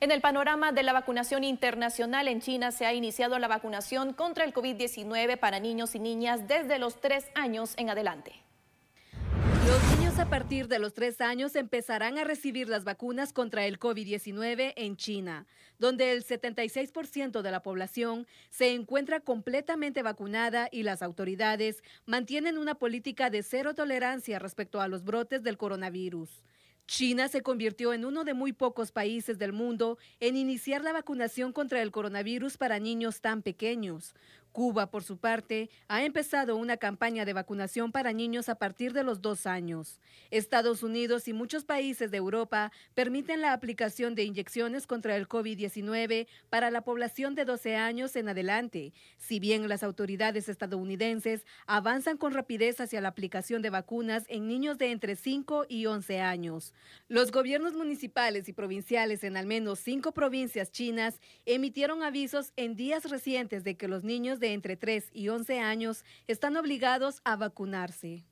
En el panorama de la vacunación internacional en China se ha iniciado la vacunación contra el COVID-19 para niños y niñas desde los tres años en adelante. Los niños a partir de los tres años empezarán a recibir las vacunas contra el COVID-19 en China, donde el 76% de la población se encuentra completamente vacunada y las autoridades mantienen una política de cero tolerancia respecto a los brotes del coronavirus. China se convirtió en uno de muy pocos países del mundo en iniciar la vacunación contra el coronavirus para niños tan pequeños, Cuba, por su parte, ha empezado una campaña de vacunación para niños a partir de los dos años. Estados Unidos y muchos países de Europa permiten la aplicación de inyecciones contra el COVID-19 para la población de 12 años en adelante, si bien las autoridades estadounidenses avanzan con rapidez hacia la aplicación de vacunas en niños de entre 5 y 11 años. Los gobiernos municipales y provinciales en al menos cinco provincias chinas emitieron avisos en días recientes de que los niños de entre 3 y 11 años están obligados a vacunarse.